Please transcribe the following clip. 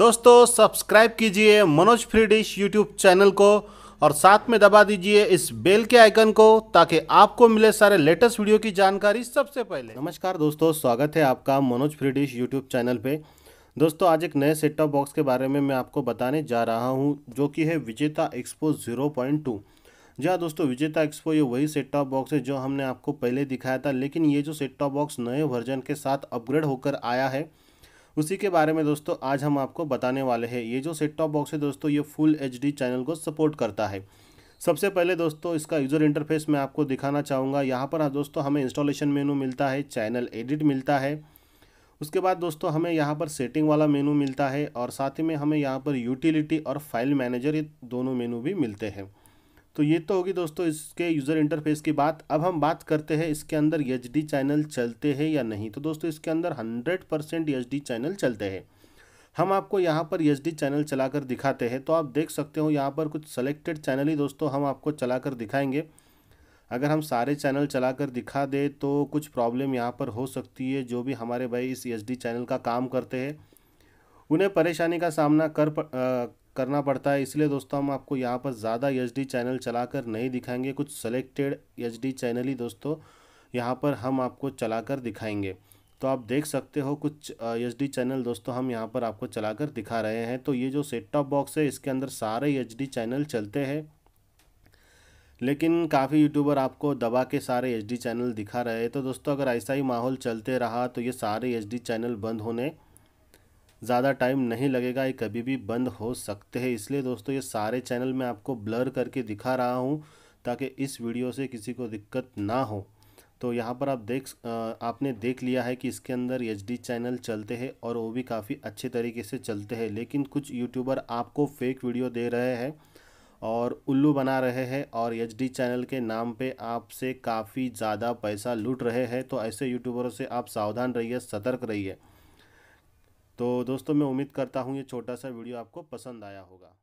दोस्तों सब्सक्राइब कीजिए Manoj free dish YouTube channel को और साथ में दबा दीजिए इस बेल के आइकन को ताकि आपको मिले सारे लेटेस्ट वीडियो की जानकारी सबसे पहले नमस्कार दोस्तों स्वागत है आपका Manoj free dish YouTube channel पे दोस्तों आज एक नए सेट टॉप बॉक्स के बारे में मैं आपको बताने जा रहा हूँ जो कि है Vijeta expo zero point two जी हाँ दोस्तों विजेता एक्सपो ये वही सेट टॉप बॉक्स है जो हमने आपको पहले दिखाया था लेकिन ये जो सेट टॉप बॉक्स नए वर्जन के साथ अपग्रेड होकर आया है उसी के बारे में दोस्तों आज हम आपको बताने वाले हैं ये जो सेट टॉप बॉक्स है दोस्तों ये फुल एच चैनल को सपोर्ट करता है सबसे पहले दोस्तों इसका यूज़र इंटरफेस मैं आपको दिखाना चाहूँगा यहाँ पर दोस्तों हमें इंस्टॉलेशन मेनू मिलता है चैनल एडिट मिलता है उसके बाद दोस्तों हमें यहाँ पर सेटिंग वाला मेनू मिलता है और साथ ही में हमें यहाँ पर यूटिलिटी और फाइल मैनेजर ये दोनों मेनू भी मिलते हैं तो ये तो होगी दोस्तों इसके यूज़र इंटरफेस की बात अब हम बात करते हैं इसके अंदर एच चैनल चलते हैं या नहीं तो दोस्तों इसके अंदर हंड्रेड परसेंट चैनल चलते हैं हम आपको यहाँ पर एच चैनल चला कर दिखाते हैं तो आप देख सकते हो यहाँ पर कुछ सेलेक्टेड चैनल ही दोस्तों हम आपको चला कर दिखाएंगे अगर हम सारे चैनल चला कर दिखा दे तो कुछ प्रॉब्लम यहाँ पर हो सकती है जो भी हमारे भाई इस एच चैनल का काम करते हैं उन्हें परेशानी का सामना कर करना पड़ता है इसलिए दोस्तों हम आपको यहाँ पर ज़्यादा एच चैनल चलाकर नहीं दिखाएंगे कुछ सेलेक्टेड एच चैनल ही दोस्तों यहाँ पर हम आपको चलाकर दिखाएंगे तो आप देख सकते हो कुछ एच चैनल दोस्तों हम यहाँ पर आपको चलाकर दिखा रहे हैं तो ये जो सेट टॉप बॉक्स है इसके अंदर सारे एच चैनल चलते हैं लेकिन काफ़ी यूट्यूबर आपको दबा के सारे एच चैनल दिखा रहे हैं तो दोस्तों अगर ऐसा ही माहौल चलते रहा तो ये सारे एच चैनल बंद होने ज़्यादा टाइम नहीं लगेगा ये कभी भी बंद हो सकते हैं इसलिए दोस्तों ये सारे चैनल मैं आपको ब्लर करके दिखा रहा हूँ ताकि इस वीडियो से किसी को दिक्कत ना हो तो यहाँ पर आप देख आपने देख लिया है कि इसके अंदर एच चैनल चलते हैं और वो भी काफ़ी अच्छे तरीके से चलते हैं लेकिन कुछ यूट्यूबर आपको फेक वीडियो दे रहे हैं और उल्लू बना रहे हैं और एच चैनल के नाम पे आपसे काफ़ी ज़्यादा पैसा लूट रहे हैं तो ऐसे यूट्यूबरों से आप सावधान रहिए सतर्क रहिए तो दोस्तों मैं उम्मीद करता हूँ ये छोटा सा वीडियो आपको पसंद आया होगा